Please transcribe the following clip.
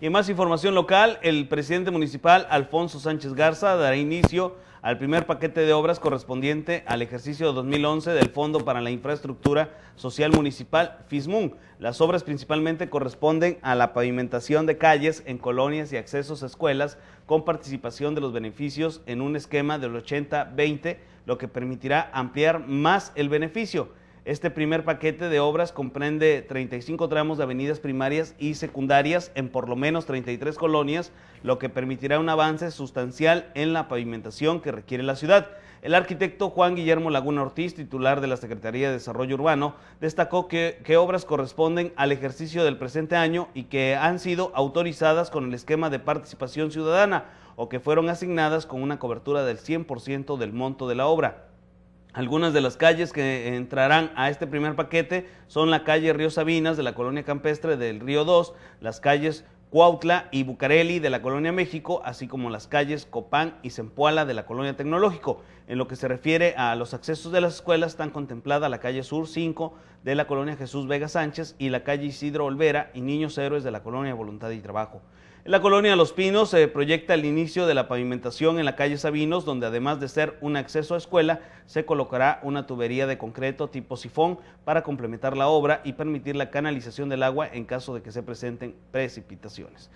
Y en más información local, el presidente municipal Alfonso Sánchez Garza dará inicio al primer paquete de obras correspondiente al ejercicio 2011 del Fondo para la Infraestructura Social Municipal FISMUN. Las obras principalmente corresponden a la pavimentación de calles en colonias y accesos a escuelas con participación de los beneficios en un esquema del 80-20, lo que permitirá ampliar más el beneficio. Este primer paquete de obras comprende 35 tramos de avenidas primarias y secundarias en por lo menos 33 colonias, lo que permitirá un avance sustancial en la pavimentación que requiere la ciudad. El arquitecto Juan Guillermo Laguna Ortiz, titular de la Secretaría de Desarrollo Urbano, destacó que, obras corresponden al ejercicio del presente año y que han sido autorizadas con el esquema de participación ciudadana o que fueron asignadas con una cobertura del 100% del monto de la obra. Algunas de las calles que entrarán a este primer paquete son la calle Río Sabinas de la colonia campestre del Río 2, las calles Cuautla y Bucareli de la colonia México, así como las calles Copán y Sempuala de la colonia Tecnológico. En lo que se refiere a los accesos de las escuelas, están contemplada la calle Sur 5 de la colonia Jesús Vega Sánchez y la calle Isidro Olvera y Niños Héroes de la colonia Voluntad y Trabajo la colonia Los Pinos se proyecta el inicio de la pavimentación en la calle Sabinos, donde además de ser un acceso a escuela, se colocará una tubería de concreto tipo sifón para complementar la obra y permitir la canalización del agua en caso de que se presenten precipitaciones.